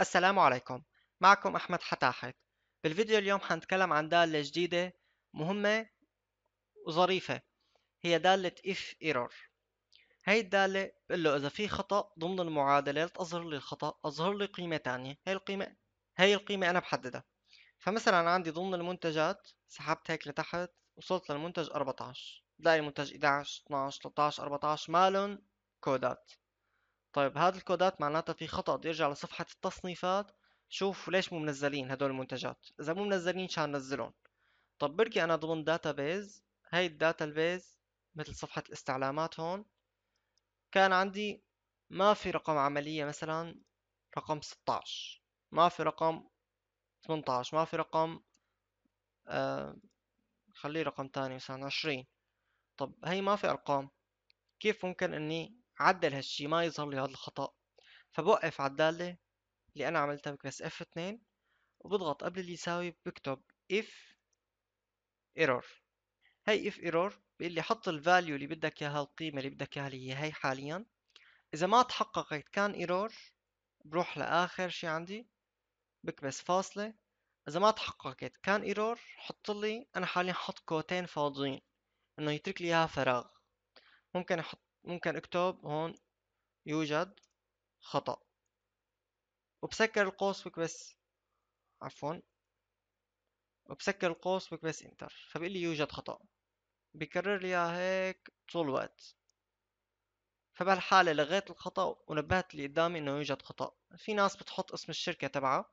السلام عليكم معكم أحمد حتاحت بالفيديو اليوم حنتكلم عن دالة جديدة مهمة وظريفة هي دالة if error هاي الدالة بقول له إذا في خطأ ضمن المعادلة لا تظهر لي الخطأ أظهر لي قيمة تانية هاي القيمة هاي القيمة أنا بحددها فمثلا عندي ضمن المنتجات سحبت هيك لتحت وصلت للمنتج 14 بلاقي المنتج 11 12 13 14 مالن كودات طيب هذا الكودات معناتها في خطأ بدي ارجع لصفحة التصنيفات شوف ليش مو منزلين هدول المنتجات إذا مو منزلين شان نزلهم طب بركي أنا ضمن داتابيز هاي الداتابيز مثل صفحة الاستعلامات هون كان عندي ما في رقم عملية مثلا رقم 16 ما في رقم 18 ما في رقم آه خليه رقم تاني مثلا 20 طب هي ما في أرقام كيف ممكن إني عدل هالشي ما يظهر لي هذا الخطأ فبوقف على الدالة اللي أنا عملتها بكبس F2 وبضغط قبل اليساوي بكتب if error هي if error بيقول لي حط الفاليو اللي بدك اياها القيمة اللي بدك اياها اللي هي هي حاليا إذا ما تحققت كان ايرور بروح لآخر شي عندي بكبس فاصلة إذا ما تحققت كان ايرور حط لي أنا حاليا حط كوتين فاضيين إنه يترك لي إياها فراغ ممكن أحط ممكن اكتب هون يوجد خطأ وبسكر القوس وبكبس عفوا وبسكر القوس وبكبس انتر فبيقول لي يوجد خطأ بكرر لي هيك طول الوقت فبهالحالة لغيت الخطأ ونبهت اللي قدامي انه يوجد خطأ في ناس بتحط اسم الشركة تبعها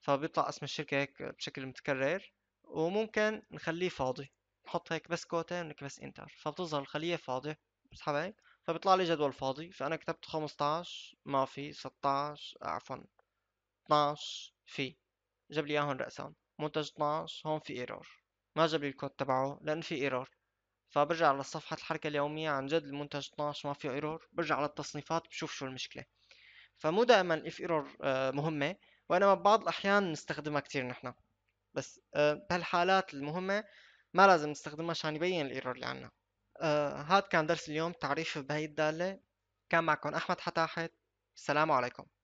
فبيطلع اسم الشركة هيك بشكل متكرر وممكن نخليه فاضي نحط هيك بس كوتين ونكبس انتر فبتظهر الخلية فاضية بسحب هيك فبيطلع لي جدول فاضي فانا كتبت 15 ما في 16 عفوا 12 في جاب لي اياهم رأسا منتج 12 هون في ايرور ما جاب لي الكود تبعه لان في ايرور فبرجع على صفحة الحركة اليومية عن جد المنتج 12 ما فيه ايرور برجع على التصنيفات بشوف شو المشكلة فمو دائما الاف ايرور آه، مهمة وانما ببعض الاحيان نستخدمها كتير نحن بس آه، بهالحالات المهمة ما لازم نستخدمها عشان يبين الايرور اللي عندنا هذا آه، هاد كان درس اليوم تعريف بهي الدالة كان معكم أحمد حتاحت السلام عليكم